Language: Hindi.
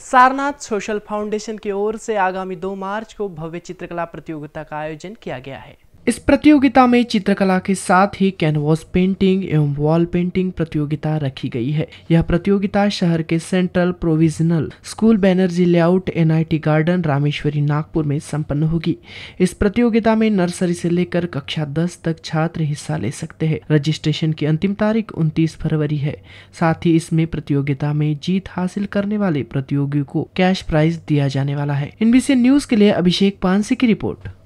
सारनाथ सोशल फाउंडेशन की ओर से आगामी 2 मार्च को भव्य चित्रकला प्रतियोगिता का आयोजन किया गया है इस प्रतियोगिता में चित्रकला के साथ ही कैनवास पेंटिंग एवं वॉल पेंटिंग प्रतियोगिता रखी गई है यह प्रतियोगिता शहर के central provisional school Banerjee layout NIT garden Rameshwari Nagpur में संपन्न होगी इस प्रतियोगिता में नर्सरी से लेकर कक्षा 10 तक छात्र हिस्सा ले सकते हैं रजिस्ट्रेशन की अंतिम तारीख उनतीस फरवरी है साथ ही इसमें प्रतियोगिता में जीत हासिल करने वाले प्रतियोगियों को कैश प्राइज दिया जाने वाला है इनबीसी न्यूज के लिए अभिषेक पानसी की रिपोर्ट